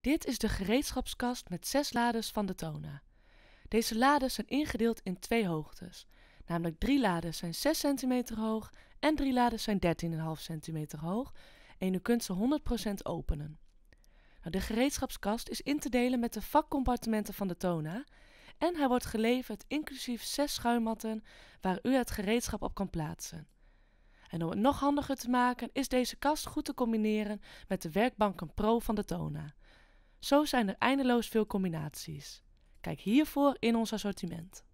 Dit is de gereedschapskast met zes lades van de Tona. Deze lades zijn ingedeeld in twee hoogtes. Namelijk drie lades zijn 6 cm hoog en drie lades zijn 13,5 cm hoog. En u kunt ze 100% openen. Nou, de gereedschapskast is in te delen met de vakcompartimenten van de Tona. En hij wordt geleverd inclusief zes schuimmatten waar u het gereedschap op kan plaatsen. En om het nog handiger te maken is deze kast goed te combineren met de werkbanken Pro van de Tona. Zo zijn er eindeloos veel combinaties. Kijk hiervoor in ons assortiment.